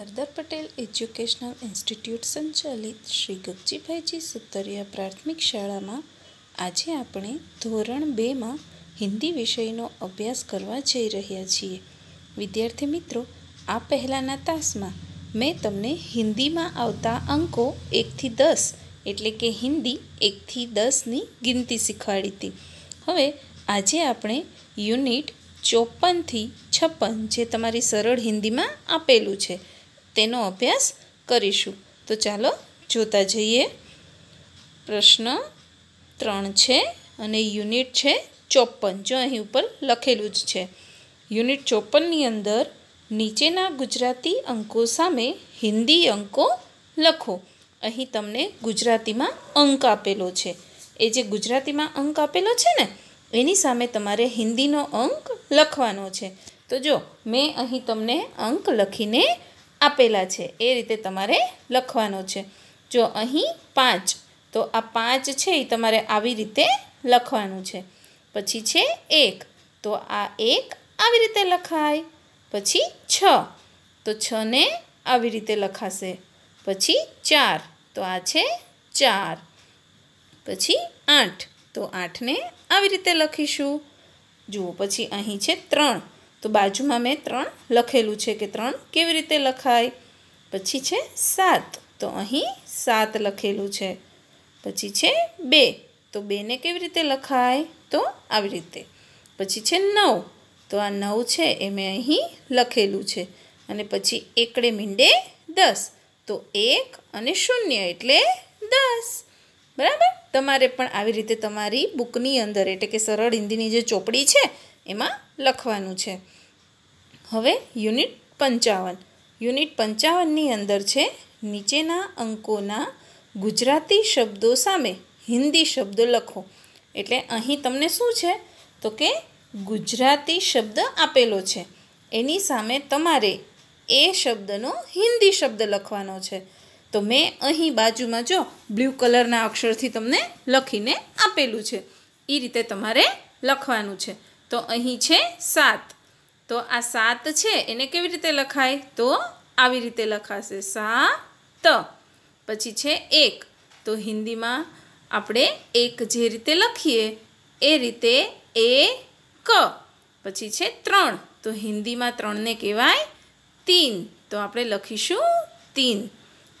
સરદાર Patel educational institute સંચાલિત શ્રી ગગજીભાઈજી સુતરિયા પ્રાથમિક શાળામાં આજે આપણે ધોરણ બેમાં હિન્દી વિષયનો અભ્યાસ કરવા જઈ રહ્યા છીએ વિદ્યાર્થી મિત્રો આ પહેલાંના તાસમાં મેં તમને હિન્દીમાં આવતા અંકો એકથી દસ એટલે કે હિન્દી એકથી દસની ગિનતી શીખવાડી હતી હવે આજે આપણે યુનિટ ચોપનથી છપ્પન જે તમારી સરળ હિન્દીમાં આપેલું છે તેનો અભ્યાસ કરીશું તો ચાલો જોતા જઈએ પ્રશ્ન ત્રણ છે અને યુનિટ છે ચોપન જો અહીં ઉપર લખેલું જ છે યુનિટ ચોપનની અંદર નીચેના ગુજરાતી અંકો સામે હિન્દી અંકો લખો અહીં તમને ગુજરાતીમાં અંક આપેલો છે એ જે ગુજરાતીમાં અંક આપેલો છે ને એની સામે તમારે હિન્દીનો અંક લખવાનો છે તો જો મેં અહીં તમને અંક લખીને આપેલા છે એ રીતે તમારે લખવાનો છે જો અહીં પાંચ તો આ પાંચ છે એ તમારે આવી રીતે લખવાનું છે પછી છે એક તો આ એક આવી રીતે લખાય પછી છ તો છને આવી રીતે લખાશે પછી ચાર તો આ છે ચાર પછી આઠ તો આઠને આવી રીતે લખીશું જુઓ પછી અહીં છે ત્રણ તો બાજુમાં મેં ત્રણ લખેલું છે કે ત્રણ કેવી રીતે લખાય પછી છે સાત તો અહીં સાત લખેલું છે પછી છે બે તો બેને કેવી રીતે લખાય તો આવી રીતે પછી છે નવ તો આ નવ છે એ મેં અહીં લખેલું છે અને પછી એકડે મીંડે દસ તો એક અને શૂન્ય એટલે દસ બરાબર તમારે પણ આવી રીતે તમારી બુકની અંદર એટલે કે સરળ હિન્દીની જે ચોપડી છે એમાં લખવાનું છે હવે યુનિટ પંચાવન યુનિટ પંચાવનની અંદર છે નીચેના અંકોના ગુજરાતી શબ્દો સામે હિન્દી શબ્દો લખો એટલે અહીં તમને શું છે તો કે ગુજરાતી શબ્દ આપેલો છે એની સામે તમારે એ શબ્દનો હિન્દી શબ્દ લખવાનો છે તો મેં અહીં બાજુમાં જો બ્લુ કલરના અક્ષરથી તમને લખીને આપેલું છે એ રીતે તમારે લખવાનું છે તો અહીં છે સાત તો આ સાત છે એને કેવી રીતે લખાય તો આવી રીતે લખાશે સાત પછી છે એક તો હિન્દીમાં આપણે એક જે રીતે લખીએ એ રીતે એ ક પછી છે ત્રણ તો હિન્દીમાં ત્રણને કહેવાય તીન તો આપણે લખીશું તીન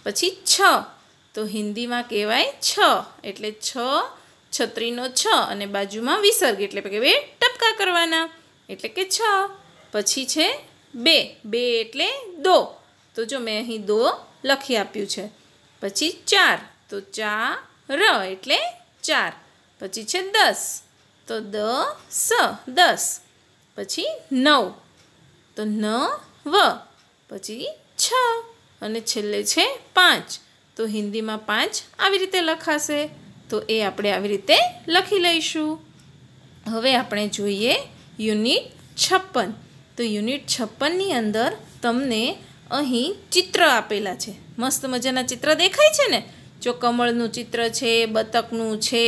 પછી છ તો હિન્દીમાં કહેવાય છ એટલે છ છત્રીનો છ અને બાજુમાં વિસર્ગ એટલે કે બે ટપકા કરવાના એટલે કે છ પછી છે બે બે એટલે દો તો જો મેં અહીં દો લખી આપ્યું છે પછી ચાર તો ચા ર એટલે ચાર પછી છે દસ તો દ સ દસ પછી નવ તો ન વ પછી છ અને છેલ્લે છે પાંચ તો હિન્દીમાં પાંચ આવી રીતે લખાશે તો એ આપણે આવી રીતે લખી લઈશું હવે આપણે જોઈએ યુનિટ છપ્પન તો યુનિટ છપ્પનની અંદર તમને અહીં ચિત્ર આપેલા છે મસ્ત મજાના ચિત્ર દેખાય છે ને જો કમળનું ચિત્ર છે બતકનું છે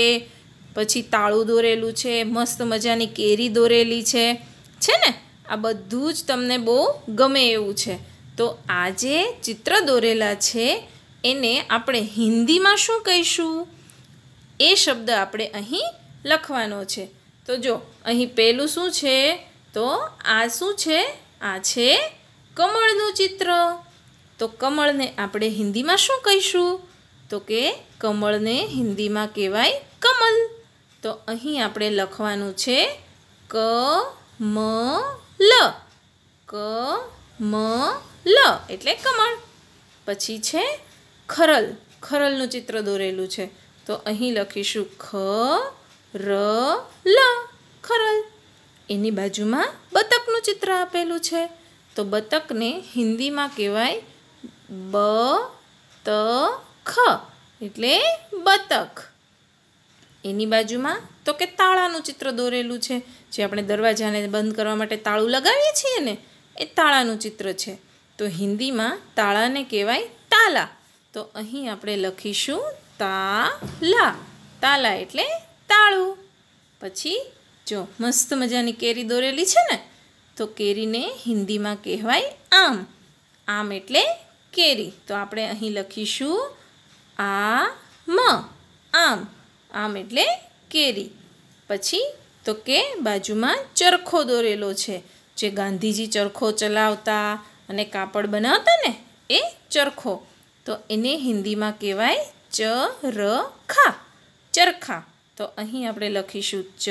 પછી તાળું દોરેલું છે મસ્ત મજાની કેરી દોરેલી છે છે ને આ બધું જ તમને બહુ ગમે એવું છે તો આ જે ચિત્ર દોરેલા છે એને આપણે હિન્દીમાં શું કહીશું એ શબ્દ આપણે અહીં લખવાનો છે તો જો અહીં પહેલું શું છે તો આ શું છે આ છે કમળનું ચિત્ર તો કમળને આપણે હિન્દીમાં શું કહીશું તો કે કમળને હિન્દીમાં કહેવાય કમલ તો અહીં આપણે લખવાનું છે ક મ લ ક મ લ એટલે કમળ પછી છે ખરલ ખરલનું ચિત્ર દોરેલું છે તો અહીં લખીશું ખ ર લ ખરલ એની બાજુમાં બતકનું ચિત્ર આપેલું છે તો બતકને હિન્દીમાં કહેવાય બ ત ખ એટલે બતક એની બાજુમાં તો કે તાળાનું ચિત્ર દોરેલું છે જે આપણે દરવાજાને બંધ કરવા માટે તાળું લગાવીએ છીએ ને એ તાળાનું ચિત્ર છે તો હિન્દીમાં તાળાને કહેવાય તાલા તો અહીં આપણે લખીશું તાલા તાલા એટલે તાળું પછી જો મસ્ત મજાની કેરી દોરેલી છે ને તો કેરીને હિન્દીમાં કહેવાય આમ આમ એટલે કેરી તો આપણે અહીં લખીશું આ મ આમ આમ એટલે કેરી પછી તો કે બાજુમાં ચરખો દોરેલો છે જે ગાંધીજી ચરખો ચલાવતા અને કાપડ બનાવતા ને એ ચરખો તો એને હિન્દીમાં કહેવાય ચરખા ચરખા તો અહીં આપણે લખીશું ચ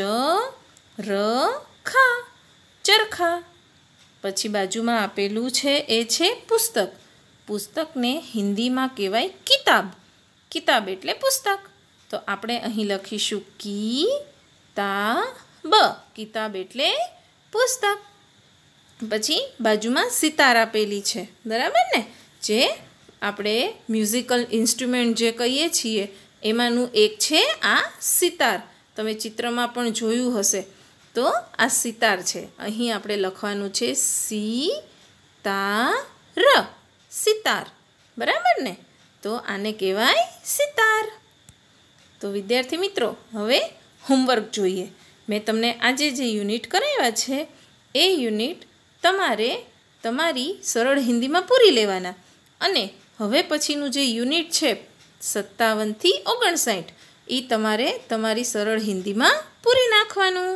ર ખા ચરખા પછી બાજુમાં આપેલું છે એ છે પુસ્તક પુસ્તકને હિન્દીમાં કહેવાય કિતાબ કિતાબ એટલે પુસ્તક તો આપણે અહીં લખીશું કી તા બ કિતાબ એટલે પુસ્તક પછી બાજુમાં સિતાર આપેલી છે બરાબર ને જે આપણે મ્યુઝિકલ ઇન્સ્ટ્રુમેન્ટ જે કહીએ છીએ એમાંનું એક છે આ સિતાર તમે ચિત્રમાં પણ જોયું હશે તો આ સિતાર છે અહીં આપણે લખવાનું છે સી તા ર સિતાર બરાબર ને તો આને કહેવાય સિતાર તો વિદ્યાર્થી મિત્રો હવે હોમવર્ક જોઈએ મેં તમને આજે જે યુનિટ કરાવ્યા છે એ યુનિટ તમારે તમારી સરળ હિન્દીમાં પૂરી લેવાના અને હવે પછીનું જે યુનિટ છે સત્તાવનથી ઓગણસાઠ એ તમારે તમારી સરળ હિન્દીમાં પૂરી નાખવાનું